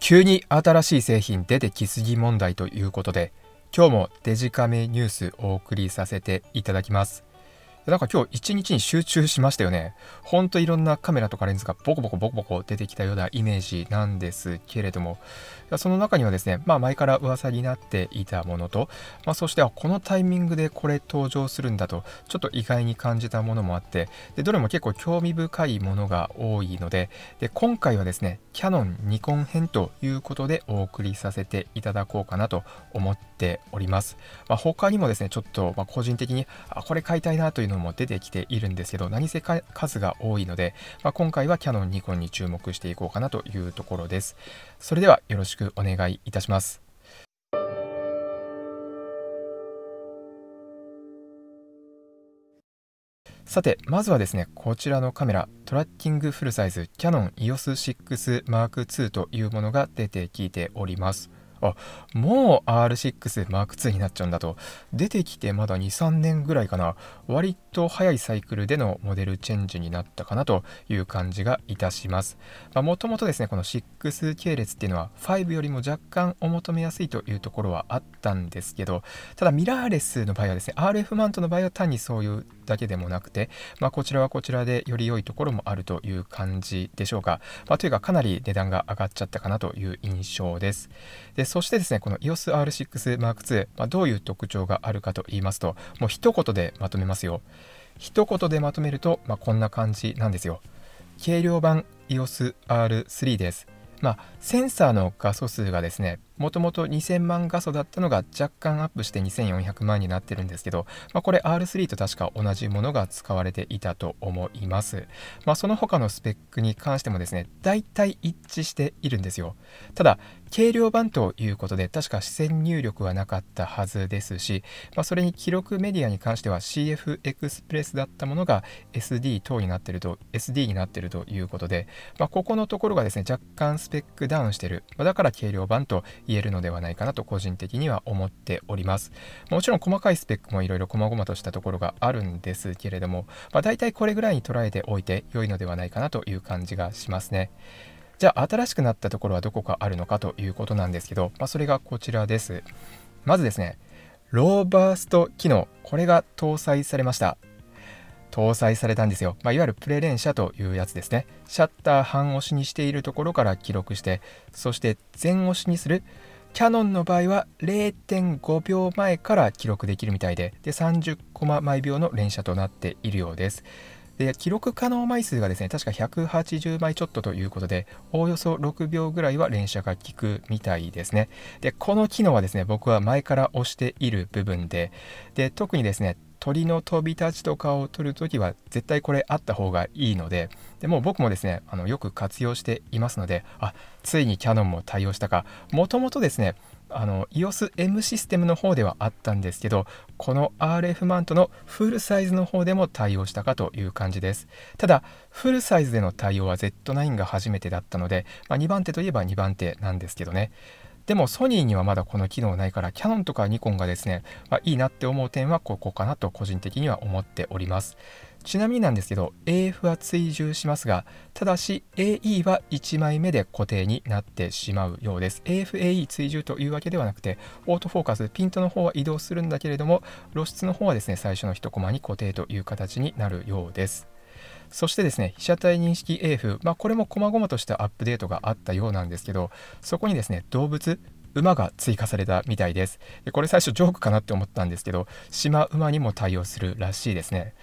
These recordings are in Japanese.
急に新しい製品出てきすぎ問題ということで今日もデジカメニュースお送りさせていただきますなんか今日一日に集中しましたよね。ほんといろんなカメラとかレンズがボコボコボコボコ出てきたようなイメージなんですけれども、その中にはですね、まあ前から噂になっていたものと、まあ、そしてこのタイミングでこれ登場するんだと、ちょっと意外に感じたものもあって、でどれも結構興味深いものが多いのでで、今回はですね、キャノン、ニコン編ということでお送りさせていただこうかなと思っております。まあ、他にもですね、ちょっとま個人的に、あ、これ買いたいなというのも出てきているんですけど何せ数が多いので、まあ、今回はキヤノンニコンに注目していこうかなというところですそれではよろしくお願いいたしますさて、まずはですね、こちらのカメラ、トラッキングフルサイズ、キヤノン EOS6M2 というものが出てきております。あもう R6 で M2 になっちゃうんだと出てきてまだ23年ぐらいかな割と早いサイクルでのモデルチェンジになったかなという感じがいたしますもともとですねこの6系列っていうのは5よりも若干お求めやすいというところはあったんですけどただミラーレスの場合はですね RF マントの場合は単にそういうだけでもなくて、まあ、こちらはこちらでより良いところもあるという感じでしょうか、まあ、というかかなり値段が上がっちゃったかなという印象ですでそしてですねこの EOSR6M2、まあ、どういう特徴があるかと言いますともう一言でまとめますよ一言でまとめると、まあ、こんな感じなんですよ軽量版 EOSR3 ですまあ、センサーの画素数がですねもともと2000万画素だったのが若干アップして2400万になってるんですけど、まあ、これ R3 と確か同じものが使われていたと思います。まあ、その他のスペックに関してもですね、大体一致しているんですよ。ただ、軽量版ということで、確か視線入力はなかったはずですし、まあ、それに記録メディアに関しては CF エクスプレスだったものが SD 等になってると、SD になってるということで、まあ、ここのところがですね、若干スペックダウンしてる。まあ、だから軽量版と言えるのではないかなと個人的には思っております。もちろん細かいスペックもいろいろ細々としたところがあるんですけれども、まあ、大体これぐらいに捉えておいて良いのではないかなという感じがしますね。じゃあ新しくなったところはどこかあるのかということなんですけど、まあ、それがこちらです。まずですね、ローバースト機能、これが搭載されました。搭載されたんですよ。まあ、いわゆるプレレンというやつですね。シャッター半押しにしているところから記録して、そして全押しにするキャノンの場合は0.5秒前から記録できるみたいで、で30コマ毎秒の連写となっているようです。で記録可能枚数がですね確か180枚ちょっとということでおおよそ6秒ぐらいは連射が効くみたいですねでこの機能はですね僕は前から押している部分でで特にですね鳥の飛び立ちとかを撮るときは絶対これあった方がいいのででも僕もですねあのよく活用していますのであついにキヤノンも対応したかもともとですねあの EOSM システムの方ではあったんですけどこの RF マントのフルサイズの方でも対応したかという感じですただフルサイズでの対応は Z9 が初めてだったので、まあ、2番手といえば2番手なんですけどねでもソニーにはまだこの機能ないから、キヤノンとかニコンがですね、まあ、いいなって思う点はここかなと個人的には思っております。ちなみになんですけど AF は追従しますがただし AE は1枚目で固定になってしまうようです AFAE 追従というわけではなくてオートフォーカスピントの方は移動するんだけれども露出の方はですね最初の1コマに固定という形になるようですそしてですね、被写体認識 AF、まあ、これも細々としたアップデートがあったようなんですけど、そこにですね、動物、馬が追加されたみたいですで。これ最初ジョークかなって思ったんですけど、シマウマにも対応するらしいですね。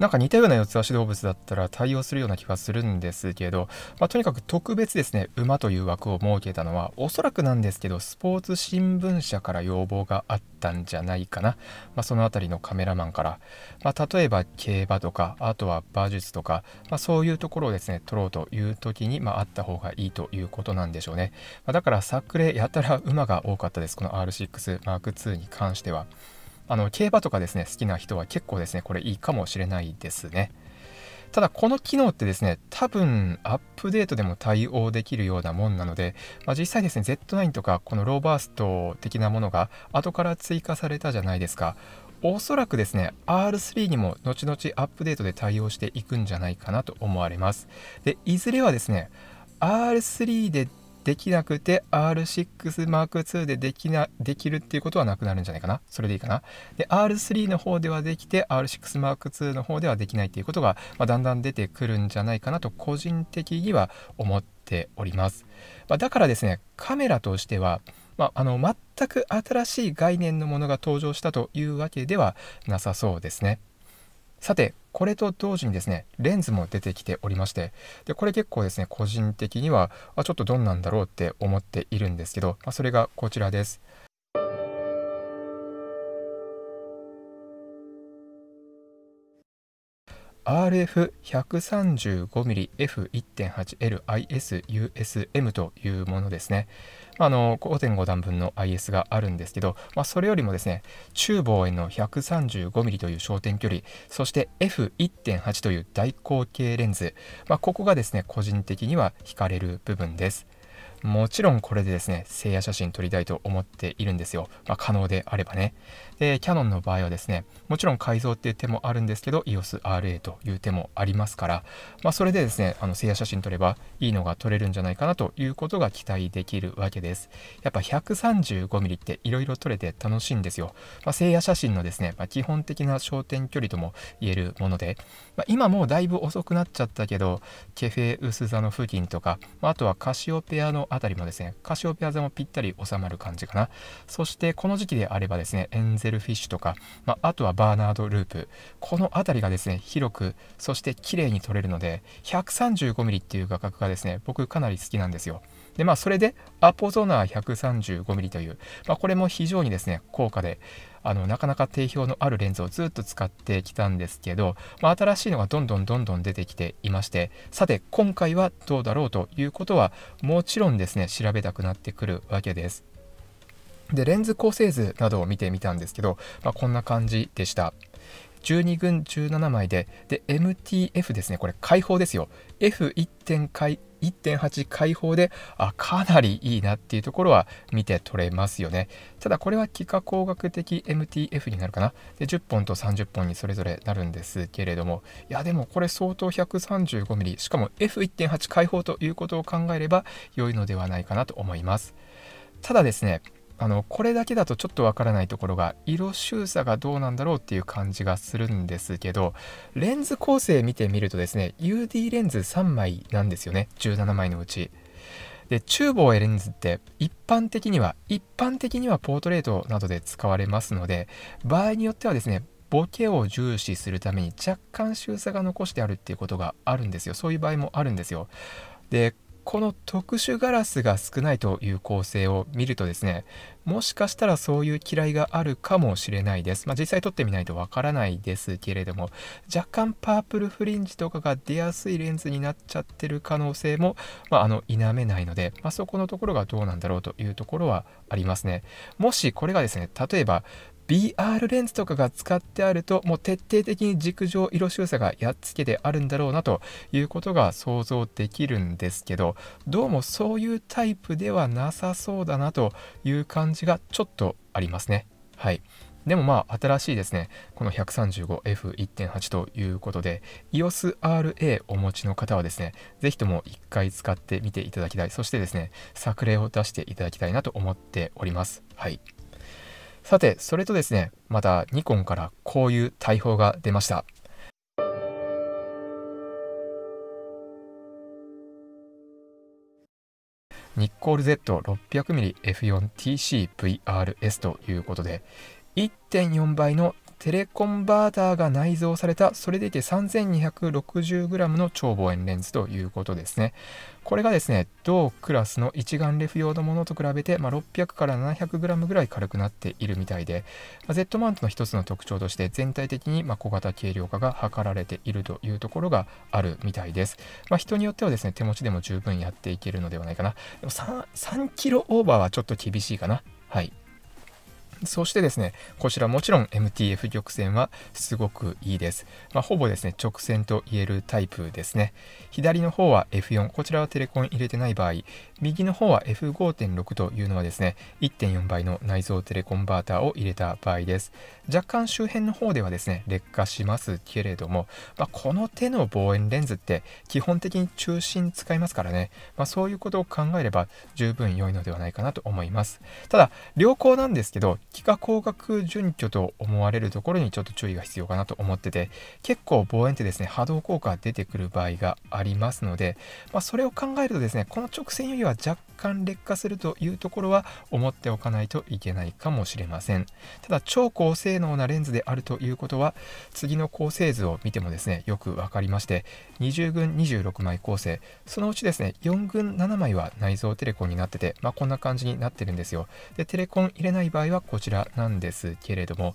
なんか似たような四つ足動物だったら対応するような気がするんですけど、まあ、とにかく特別ですね、馬という枠を設けたのは、おそらくなんですけど、スポーツ新聞社から要望があったんじゃないかな。まあ、その辺りのカメラマンから。まあ、例えば競馬とか、あとは馬術とか、まそういうところをですね、撮ろうという時に、まあ、った方がいいということなんでしょうね。まだから、作例やたら馬が多かったです。この R6M2 に関しては。あの、競馬とかですね、好きな人は結構ですね、これいいかもしれないですね。ただこの機能ってですね、多分アップデートでも対応できるようなもんなので、まあ、実際ですね、Z9 とかこのローバースト的なものが後から追加されたじゃないですか。おそらくですね、R3 にも後々アップデートで対応していくんじゃないかなと思われます。で、いずれはですね、R3 でできなくて R6M2 でできなできるっていうことはなくなるんじゃないかなそれでいいかなで R3 の方ではできて R6M2 の方ではできないっていうことが、まあ、だんだん出てくるんじゃないかなと個人的には思っております、まあ、だからですねカメラとしてはまあ、あの全く新しい概念のものが登場したというわけではなさそうですね。さて、これと同時にですね、レンズも出てきておりまして、でこれ結構ですね、個人的には、あちょっとどんなんだろうって思っているんですけど、まあ、それがこちらです。RF135mmF1.8LISUSM というものですね。あ、あの5.5段分の IS があるんですけど、まあ、それよりもですね、中望遠の 135mm という焦点距離、そして F1.8 という大口径レンズ、まあ、ここがですね、個人的には惹かれる部分です。もちろんこれでですね、聖夜写真撮りたいと思っているんですよ。まあ、可能であればね。で、キャノンの場合はですね、もちろん改造っていう手もあるんですけど、EOSRA という手もありますから、まあ、それでですね、あの聖夜写真撮ればいいのが撮れるんじゃないかなということが期待できるわけです。やっぱ 135mm っていろいろ撮れて楽しいんですよ。まあ、聖夜写真のですね、まあ、基本的な焦点距離とも言えるもので、まあ、今もうだいぶ遅くなっちゃったけど、ケフェ・ウスザの付近とか、まあ、あとはカシオペアのあたりもですね、カシオペア座もぴったり収まる感じかな。そしてこの時期であればですね、エンゼルフィッシュとか、まあ、あとはバーナードループ、このあたりがですね、広く、そして綺麗に撮れるので、135ミリっていう画角がですね、僕かなり好きなんですよ。で、まあ、それで、アポゾナー135ミリという、まあ、これも非常にですね、高価で、あのなかなか定評のあるレンズをずっと使ってきたんですけど、まあ、新しいのがどんどんどんどん出てきていましてさて今回はどうだろうということはもちろんですね調べたくなってくるわけです。でレンズ構成図などを見てみたんですけど、まあ、こんな感じでした。12群17枚でで MTF ですねこれ開放ですよ F1.5 1.8開放であかなりいいなっていうところは見て取れますよねただこれは幾何工学的 MTF になるかなで10本と30本にそれぞれなるんですけれどもいやでもこれ相当 135mm しかも F1.8 開放ということを考えれば良いのではないかなと思いますただですねあのこれだけだとちょっとわからないところが色収差がどうなんだろうっていう感じがするんですけどレンズ構成見てみるとですね UD レンズ3枚なんですよね17枚のうち。で房望レンズって一般的には一般的にはポートレートなどで使われますので場合によってはですねボケを重視するために若干収差が残してあるっていうことがあるんですよそういう場合もあるんですよでこの特殊ガラスが少ないという構成を見るとですねもしかしたらそういう嫌いがあるかもしれないです、まあ、実際撮ってみないとわからないですけれども若干パープルフリンジとかが出やすいレンズになっちゃってる可能性も、まああ、の否めないので、まあ、そこのところがどうなんだろうというところはありますねもしこれがですね例えば BR レンズとかが使ってあるともう徹底的に軸上色収差がやっつけてあるんだろうなということが想像できるんですけどどうもそういうタイプではなさそうだなという感じがちょっとありますね。はいでもまあ新しいですね、この 135F1.8 ということで、EOSRA お持ちの方はですね、ぜひとも1回使ってみていただきたい、そしてですね、作例を出していただきたいなと思っております。はい。さて、それとですね、またニコンからこういう大砲が出ました。ニッコール Z600mmF4TCVRS ということで、1.4倍のテレコンバーターが内蔵された、それでいて 3260g の超望遠レンズということですね。これがですね、同クラスの一眼レフ用のものと比べて、まあ、600から 700g ぐらい軽くなっているみたいで、まあ、Z マウントの一つの特徴として全体的にま小型軽量化が図られているというところがあるみたいです。まあ、人によってはですね、手持ちでも十分やっていけるのではないかな。でも 3, k キロオーバーはちょっと厳しいかな。はい。そしてですね、こちらもちろん MTF 曲線はすごくいいです。まあ、ほぼですね、直線と言えるタイプですね。左の方は F4、こちらはテレコン入れてない場合、右の方は F5.6 というのはですね、1.4倍の内蔵テレコンバーターを入れた場合です。若干周辺の方ではですね、劣化しますけれども、まあ、この手の望遠レンズって基本的に中心使いますからね、まあ、そういうことを考えれば十分良いのではないかなと思います。ただ、良好なんですけど、幾何工学準拠と思われるところにちょっと注意が必要かなと思ってて、結構望遠ってですね、波動効果出てくる場合がありますので、まあ、それを考えるとですね、この直線よりはが若干劣化するというところは思っておかないといけないかもしれませんただ超高性能なレンズであるということは次の構成図を見てもですねよく分かりまして20群26枚構成そのうちですね4群7枚は内蔵テレコンになってて、まあ、こんな感じになってるんですよでテレコン入れない場合はこちらなんですけれども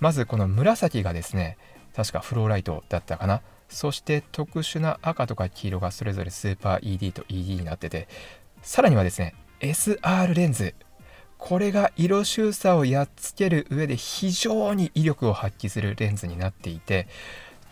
まずこの紫がですね確かフローライトだったかなそして特殊な赤とか黄色がそれぞれスーパー ED と ED になってて、さらにはですね SR レンズこれが色収差をやっつける上で非常に威力を発揮するレンズになっていて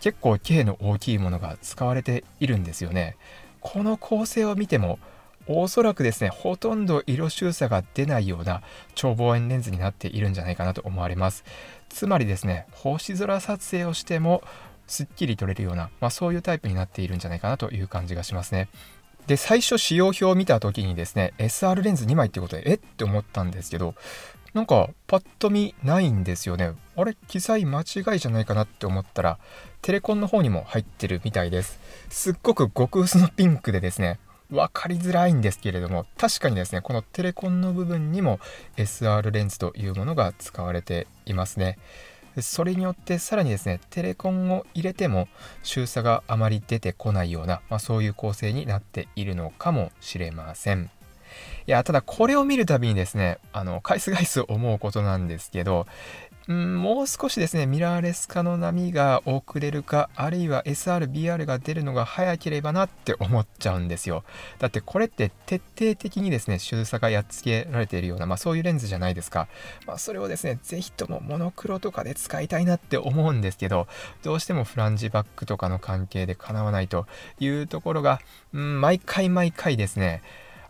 結構径の大きいものが使われているんですよねこの構成を見てもおそらくですねほとんど色収差が出ないような超望遠レンズになっているんじゃないかなと思われますつまりですね星空撮影をしてもすっきり撮れるような、まあ、そういうタイプになっているんじゃないかなという感じがしますねで最初使用表を見た時にですね SR レンズ2枚ってことでえって思ったんですけどなんかパッと見ないんですよねあれ記載間違いじゃないかなって思ったらテレコンの方にも入ってるみたいですすっごく極薄のピンクでですね分かりづらいんですけれども確かにですねこのテレコンの部分にも SR レンズというものが使われていますねそれによってさらにですねテレコンを入れても収差があまり出てこないような、まあ、そういう構成になっているのかもしれません。いや、ただこれを見るたびにですね、あの、返す返す思うことなんですけど、うん、もう少しですね、ミラーレス化の波が遅れるか、あるいは SR、BR が出るのが早ければなって思っちゃうんですよ。だってこれって徹底的にですね、収差がやっつけられているような、まあそういうレンズじゃないですか。まあそれをですね、ぜひともモノクロとかで使いたいなって思うんですけど、どうしてもフランジバックとかの関係でかなわないというところが、うん、毎回毎回ですね、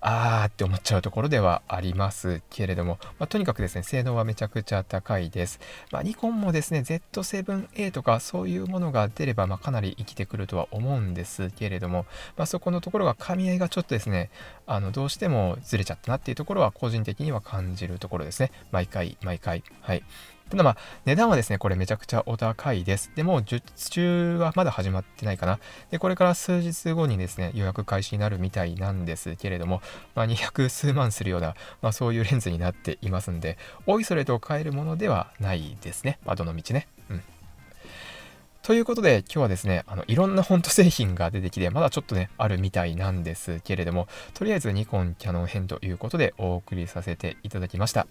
あーって思っちゃうところではありますけれども、まあ、とにかくですね、性能はめちゃくちゃ高いです。まあ、ニコンもですね、Z7A とかそういうものが出れば、まあ、かなり生きてくるとは思うんですけれども、まあ、そこのところが噛み合いがちょっとですね、あのどうしてもずれちゃったなっていうところは個人的には感じるところですね。毎回、毎回。はい。ただまあ、値段はですね、これめちゃくちゃお高いです。で、もう中はまだ始まってないかな。で、これから数日後にですね、予約開始になるみたいなんですけれども、まあ、200数万するような、まあ、そういうレンズになっていますんで、おいそれと買えるものではないですね。まあ、どの道ね。うん。ということで、今日はですね、あの、いろんなフォント製品が出てきて、まだちょっとね、あるみたいなんですけれども、とりあえずニコン、キャノン編ということでお送りさせていただきました。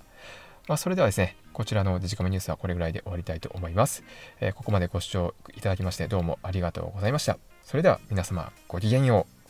まあ、それではですね、こちらのデジカメニュースはこれぐらいで終わりたいと思います。えー、ここまでご視聴いただきましてどうもありがとうございました。それでは皆様ごきげんよう。